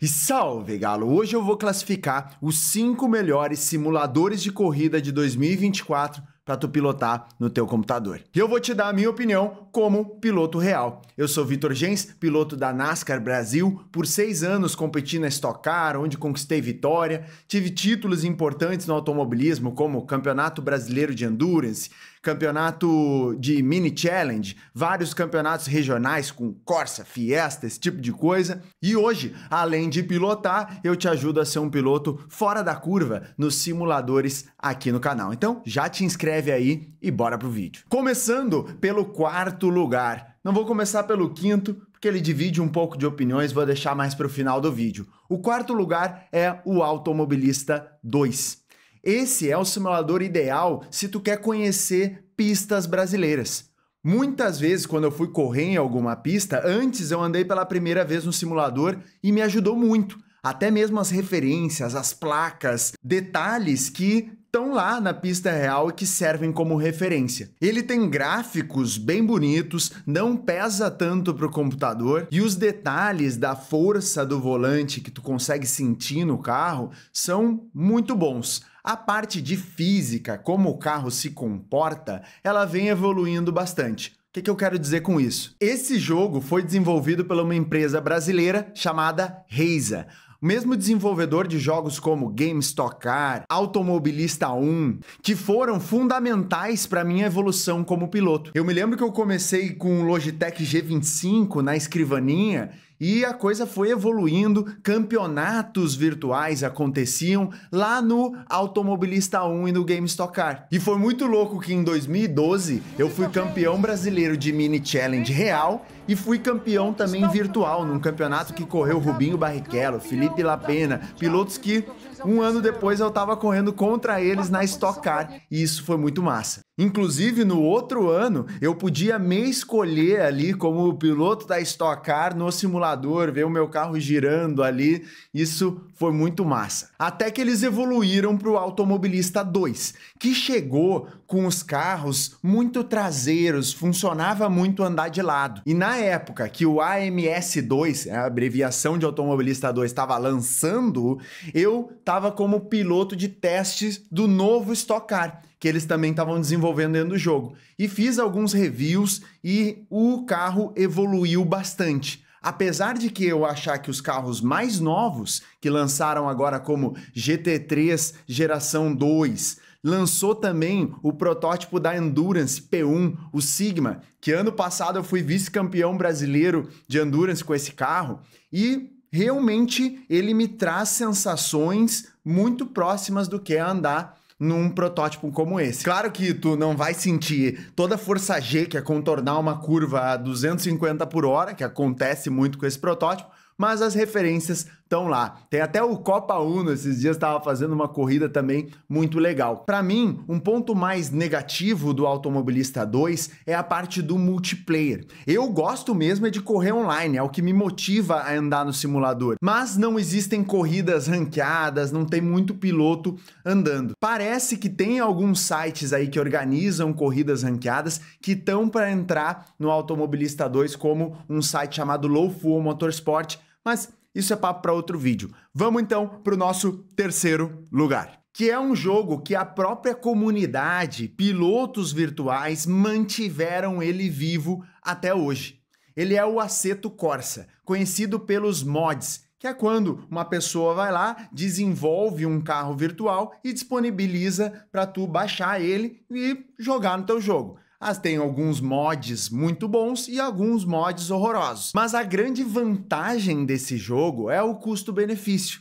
E salve, galo! Hoje eu vou classificar os 5 melhores simuladores de corrida de 2024 para tu pilotar no teu computador. E eu vou te dar a minha opinião como piloto real. Eu sou Vitor Gens, piloto da NASCAR Brasil, por seis anos competi na Stock Car, onde conquistei vitória, tive títulos importantes no automobilismo, como Campeonato Brasileiro de Endurance, campeonato de mini challenge, vários campeonatos regionais com Corsa, Fiesta, esse tipo de coisa. E hoje, além de pilotar, eu te ajudo a ser um piloto fora da curva nos simuladores aqui no canal. Então, já te inscreve aí e bora pro vídeo. Começando pelo quarto lugar. Não vou começar pelo quinto, porque ele divide um pouco de opiniões, vou deixar mais para o final do vídeo. O quarto lugar é o Automobilista 2. Esse é o simulador ideal se tu quer conhecer pistas brasileiras. Muitas vezes, quando eu fui correr em alguma pista, antes eu andei pela primeira vez no simulador e me ajudou muito. Até mesmo as referências, as placas, detalhes que estão lá na pista real e que servem como referência. Ele tem gráficos bem bonitos, não pesa tanto para o computador e os detalhes da força do volante que tu consegue sentir no carro são muito bons. A parte de física, como o carro se comporta, ela vem evoluindo bastante. O que, que, eu quero dizer com isso? Esse jogo foi desenvolvido por uma empresa brasileira chamada Reisa. Mesmo desenvolvedor de jogos como GameStop Car, Automobilista 1, que foram fundamentais para minha evolução como piloto. Eu me lembro que eu comecei com o Logitech G25 na escrivaninha e a coisa foi evoluindo, campeonatos virtuais aconteciam lá no Automobilista 1 e no stock Car. E foi muito louco que em 2012 eu fui campeão brasileiro de mini challenge real e fui campeão também virtual num campeonato que correu Rubinho Barrichello, Felipe Lapena, pilotos que um ano depois eu tava correndo contra eles na Stock Car e isso foi muito massa. Inclusive, no outro ano, eu podia me escolher ali como piloto da Stock Car no simulador, ver o meu carro girando ali. Isso foi muito massa. Até que eles evoluíram para o Automobilista 2, que chegou com os carros muito traseiros, funcionava muito andar de lado. E na época que o AMS2, a abreviação de Automobilista 2, estava lançando, eu estava como piloto de testes do novo Stock Car que eles também estavam desenvolvendo dentro do jogo. E fiz alguns reviews e o carro evoluiu bastante. Apesar de que eu achar que os carros mais novos, que lançaram agora como GT3 geração 2, lançou também o protótipo da Endurance P1, o Sigma, que ano passado eu fui vice-campeão brasileiro de Endurance com esse carro, e realmente ele me traz sensações muito próximas do que é andar num protótipo como esse. Claro que tu não vai sentir toda a força G que é contornar uma curva a 250 por hora, que acontece muito com esse protótipo, mas as referências estão lá. Tem até o Copa Uno esses dias estava fazendo uma corrida também muito legal. Para mim, um ponto mais negativo do Automobilista 2 é a parte do multiplayer. Eu gosto mesmo é de correr online, é o que me motiva a andar no simulador. Mas não existem corridas ranqueadas, não tem muito piloto andando. Parece que tem alguns sites aí que organizam corridas ranqueadas que estão para entrar no Automobilista 2 como um site chamado Low Lowful Motorsport, mas isso é papo para outro vídeo. Vamos então para o nosso terceiro lugar, que é um jogo que a própria comunidade, pilotos virtuais, mantiveram ele vivo até hoje. Ele é o Aceto Corsa, conhecido pelos mods, que é quando uma pessoa vai lá, desenvolve um carro virtual e disponibiliza para tu baixar ele e jogar no teu jogo. As tem alguns mods muito bons e alguns mods horrorosos. Mas a grande vantagem desse jogo é o custo-benefício.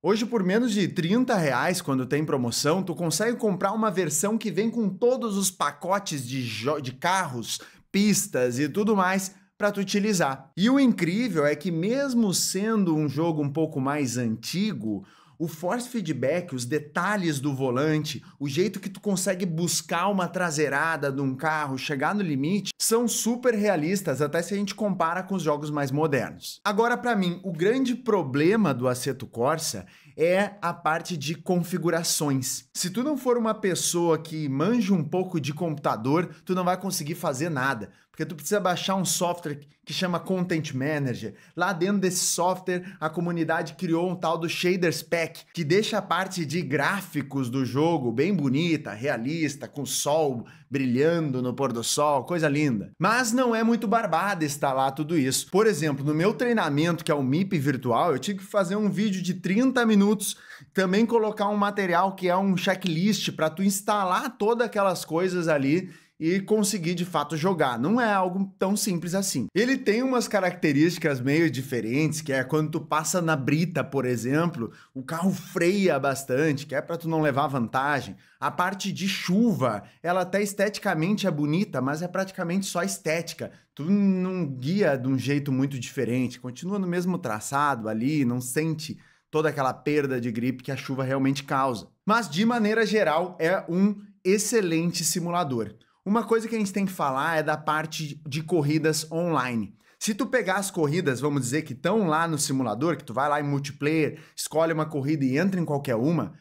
Hoje, por menos de 30 reais, quando tem promoção, tu consegue comprar uma versão que vem com todos os pacotes de, de carros, pistas e tudo mais para tu utilizar. E o incrível é que mesmo sendo um jogo um pouco mais antigo, o force feedback, os detalhes do volante, o jeito que tu consegue buscar uma traseirada de um carro, chegar no limite, são super realistas, até se a gente compara com os jogos mais modernos. Agora, para mim, o grande problema do Aceto Corsa é a parte de configurações. Se tu não for uma pessoa que manja um pouco de computador, tu não vai conseguir fazer nada, porque tu precisa baixar um software que chama Content Manager. Lá dentro desse software, a comunidade criou um tal do Shaders Pack, que deixa a parte de gráficos do jogo bem bonita, realista, com sol brilhando no pôr do sol, coisa linda. Mas não é muito barbada instalar tudo isso. Por exemplo, no meu treinamento, que é o MIP virtual, eu tive que fazer um vídeo de 30 minutos minutos, também colocar um material que é um checklist para tu instalar todas aquelas coisas ali e conseguir de fato jogar. Não é algo tão simples assim. Ele tem umas características meio diferentes, que é quando tu passa na brita, por exemplo, o carro freia bastante, que é para tu não levar vantagem. A parte de chuva, ela até esteticamente é bonita, mas é praticamente só estética. Tu não guia de um jeito muito diferente, continua no mesmo traçado ali, não sente toda aquela perda de gripe que a chuva realmente causa. Mas, de maneira geral, é um excelente simulador. Uma coisa que a gente tem que falar é da parte de corridas online. Se tu pegar as corridas, vamos dizer que estão lá no simulador, que tu vai lá em multiplayer, escolhe uma corrida e entra em qualquer uma,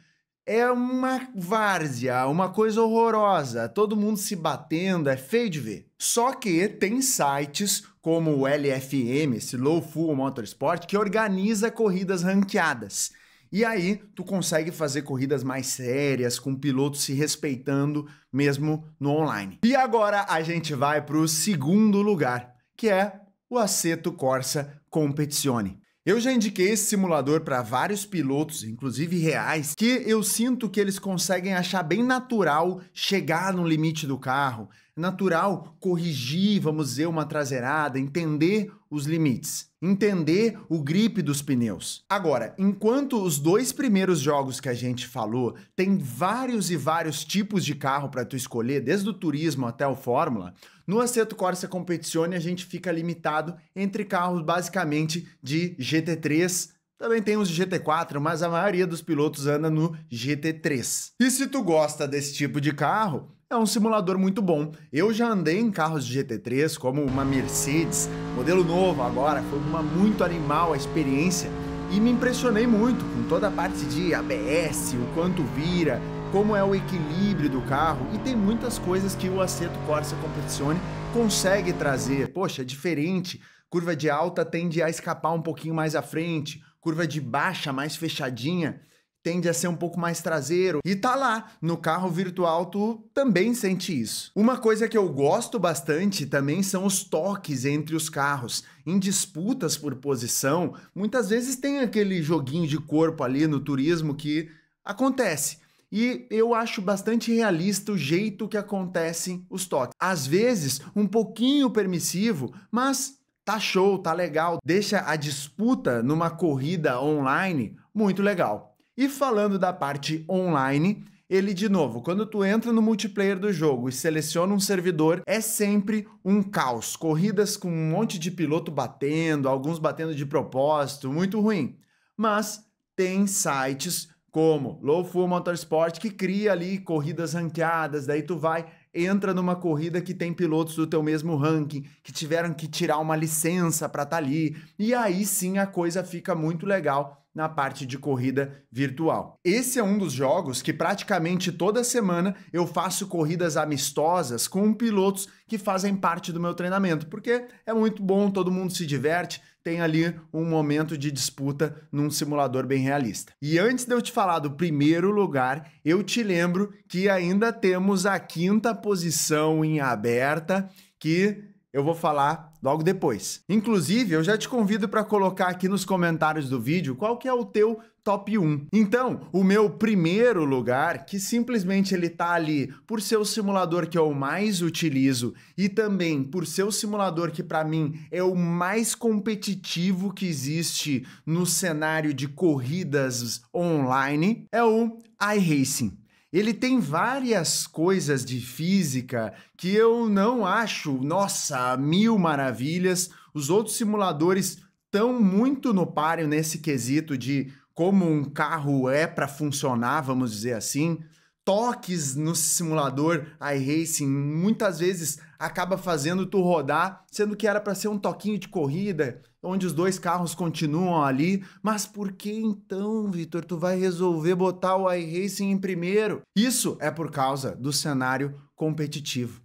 é uma várzea, uma coisa horrorosa, todo mundo se batendo, é feio de ver. Só que tem sites como o LFM, esse Low Fuel Motorsport, que organiza corridas ranqueadas. E aí tu consegue fazer corridas mais sérias, com pilotos se respeitando mesmo no online. E agora a gente vai para o segundo lugar, que é o Aceto Corsa Competizione. Eu já indiquei esse simulador para vários pilotos, inclusive reais, que eu sinto que eles conseguem achar bem natural chegar no limite do carro, natural corrigir, vamos dizer, uma traseirada, entender os limites, entender o grip dos pneus. Agora, enquanto os dois primeiros jogos que a gente falou tem vários e vários tipos de carro para tu escolher, desde o turismo até o Fórmula, no Assetto Corsa Competizione a gente fica limitado entre carros basicamente de GT3 também tem os de GT4, mas a maioria dos pilotos anda no GT3. E se tu gosta desse tipo de carro, é um simulador muito bom. Eu já andei em carros de GT3, como uma Mercedes, modelo novo agora, foi uma muito animal a experiência e me impressionei muito com toda a parte de ABS, o quanto vira, como é o equilíbrio do carro e tem muitas coisas que o Aceto Corsa Competizione consegue trazer. Poxa, é diferente. Curva de alta tende a escapar um pouquinho mais à frente curva de baixa, mais fechadinha, tende a ser um pouco mais traseiro. E tá lá, no carro virtual tu também sente isso. Uma coisa que eu gosto bastante também são os toques entre os carros. Em disputas por posição, muitas vezes tem aquele joguinho de corpo ali no turismo que acontece. E eu acho bastante realista o jeito que acontecem os toques. Às vezes, um pouquinho permissivo, mas Tá show, tá legal, deixa a disputa numa corrida online muito legal. E falando da parte online, ele de novo, quando tu entra no multiplayer do jogo e seleciona um servidor, é sempre um caos, corridas com um monte de piloto batendo, alguns batendo de propósito, muito ruim. Mas tem sites como Low Full Motorsport que cria ali corridas ranqueadas, daí tu vai entra numa corrida que tem pilotos do teu mesmo ranking, que tiveram que tirar uma licença para estar tá ali. E aí sim a coisa fica muito legal na parte de corrida virtual. Esse é um dos jogos que praticamente toda semana eu faço corridas amistosas com pilotos que fazem parte do meu treinamento, porque é muito bom, todo mundo se diverte, tem ali um momento de disputa num simulador bem realista. E antes de eu te falar do primeiro lugar, eu te lembro que ainda temos a quinta posição em aberta, que eu vou falar logo depois. Inclusive, eu já te convido para colocar aqui nos comentários do vídeo qual que é o teu top 1. Então, o meu primeiro lugar, que simplesmente ele tá ali por ser o simulador que eu mais utilizo e também por ser o simulador que para mim é o mais competitivo que existe no cenário de corridas online, é o iRacing. Ele tem várias coisas de física que eu não acho, nossa, mil maravilhas. Os outros simuladores estão muito no páreo nesse quesito de como um carro é para funcionar, vamos dizer assim, toques no simulador iRacing muitas vezes acaba fazendo tu rodar, sendo que era para ser um toquinho de corrida, onde os dois carros continuam ali, mas por que então, Vitor, tu vai resolver botar o iRacing em primeiro? Isso é por causa do cenário competitivo.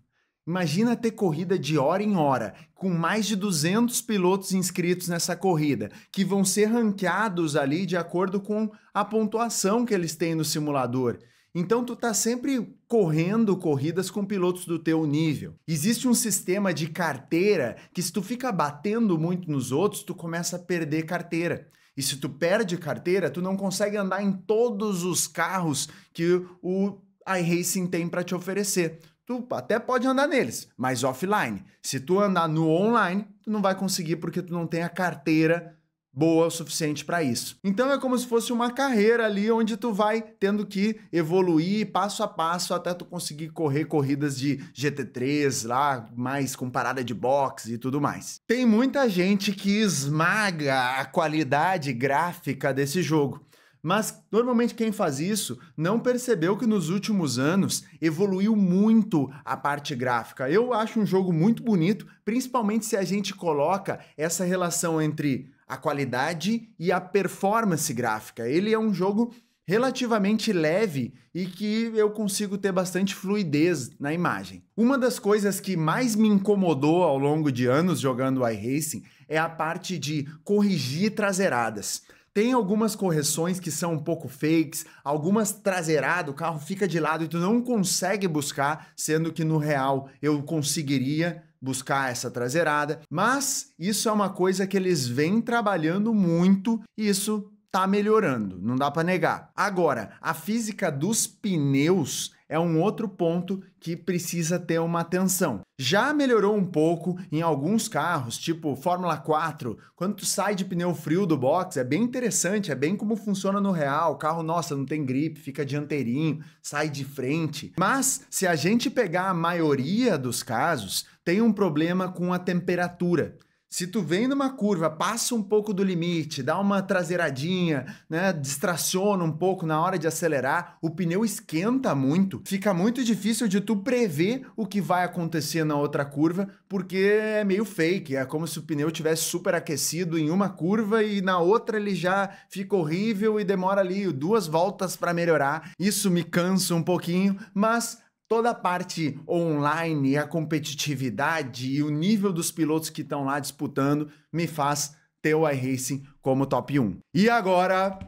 Imagina ter corrida de hora em hora, com mais de 200 pilotos inscritos nessa corrida, que vão ser ranqueados ali de acordo com a pontuação que eles têm no simulador. Então tu tá sempre correndo corridas com pilotos do teu nível. Existe um sistema de carteira que se tu fica batendo muito nos outros, tu começa a perder carteira. E se tu perde carteira, tu não consegue andar em todos os carros que o iRacing tem para te oferecer tu até pode andar neles, mas offline. Se tu andar no online, tu não vai conseguir porque tu não tem a carteira boa o suficiente para isso. Então é como se fosse uma carreira ali onde tu vai tendo que evoluir passo a passo até tu conseguir correr corridas de GT3 lá, mais com parada de boxe e tudo mais. Tem muita gente que esmaga a qualidade gráfica desse jogo. Mas normalmente quem faz isso não percebeu que nos últimos anos evoluiu muito a parte gráfica. Eu acho um jogo muito bonito, principalmente se a gente coloca essa relação entre a qualidade e a performance gráfica. Ele é um jogo relativamente leve e que eu consigo ter bastante fluidez na imagem. Uma das coisas que mais me incomodou ao longo de anos jogando iRacing é a parte de corrigir traseiradas. Tem algumas correções que são um pouco fakes, algumas traseiradas, o carro fica de lado e tu não consegue buscar, sendo que no real eu conseguiria buscar essa traseirada, mas isso é uma coisa que eles vêm trabalhando muito e isso tá melhorando, não dá para negar. Agora, a física dos pneus é um outro ponto que precisa ter uma atenção. Já melhorou um pouco em alguns carros, tipo Fórmula 4. Quando tu sai de pneu frio do box, é bem interessante, é bem como funciona no real. O carro, nossa, não tem gripe, fica dianteirinho, sai de frente. Mas se a gente pegar a maioria dos casos, tem um problema com a temperatura. Se tu vem numa curva, passa um pouco do limite, dá uma traseiradinha, né, distraciona um pouco na hora de acelerar, o pneu esquenta muito, fica muito difícil de tu prever o que vai acontecer na outra curva, porque é meio fake, é como se o pneu tivesse super aquecido em uma curva e na outra ele já fica horrível e demora ali duas voltas para melhorar. Isso me cansa um pouquinho, mas toda a parte online, a competitividade e o nível dos pilotos que estão lá disputando me faz ter o iRacing como top 1. E agora,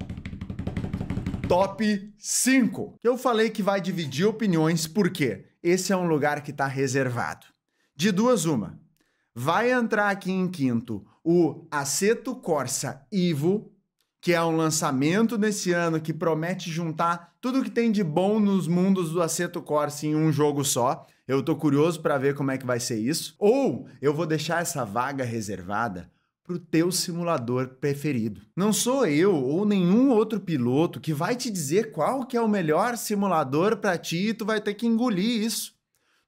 top 5. Eu falei que vai dividir opiniões porque esse é um lugar que está reservado. De duas, uma. Vai entrar aqui em quinto o Aceto Corsa Ivo, que é um lançamento nesse ano que promete juntar tudo que tem de bom nos mundos do Aceto Corsa em um jogo só. Eu tô curioso para ver como é que vai ser isso. Ou eu vou deixar essa vaga reservada para o teu simulador preferido. Não sou eu ou nenhum outro piloto que vai te dizer qual que é o melhor simulador para ti e tu vai ter que engolir isso.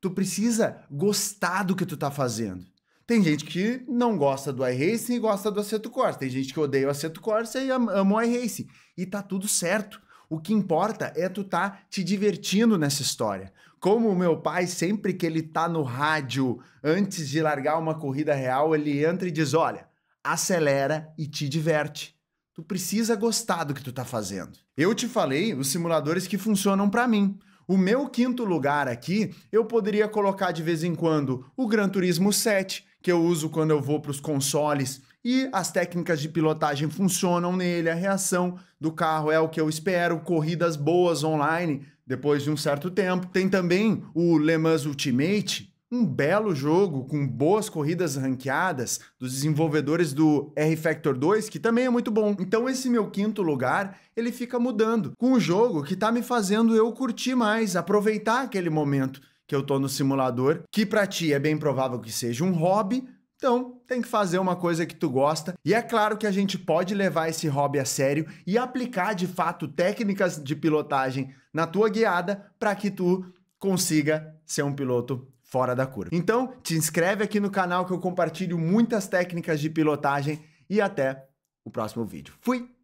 Tu precisa gostar do que tu tá fazendo. Tem gente que não gosta do iRacing e gosta do Assetto Corsa. Tem gente que odeia o Assetto Corsa e ama o iRacing. E tá tudo certo. O que importa é tu tá te divertindo nessa história. Como o meu pai, sempre que ele tá no rádio, antes de largar uma corrida real, ele entra e diz: olha, acelera e te diverte. Tu precisa gostar do que tu tá fazendo. Eu te falei os simuladores que funcionam para mim. O meu quinto lugar aqui, eu poderia colocar de vez em quando o Gran Turismo 7, que eu uso quando eu vou para os consoles e as técnicas de pilotagem funcionam nele, a reação do carro é o que eu espero, corridas boas online depois de um certo tempo. Tem também o Le Mans Ultimate, um belo jogo com boas corridas ranqueadas dos desenvolvedores do R Factor 2, que também é muito bom. Então esse meu quinto lugar, ele fica mudando com o jogo que está me fazendo eu curtir mais, aproveitar aquele momento que eu tô no simulador, que para ti é bem provável que seja um hobby, então, tem que fazer uma coisa que tu gosta. E é claro que a gente pode levar esse hobby a sério e aplicar de fato técnicas de pilotagem na tua guiada para que tu consiga ser um piloto fora da curva. Então, te inscreve aqui no canal que eu compartilho muitas técnicas de pilotagem e até o próximo vídeo. Fui!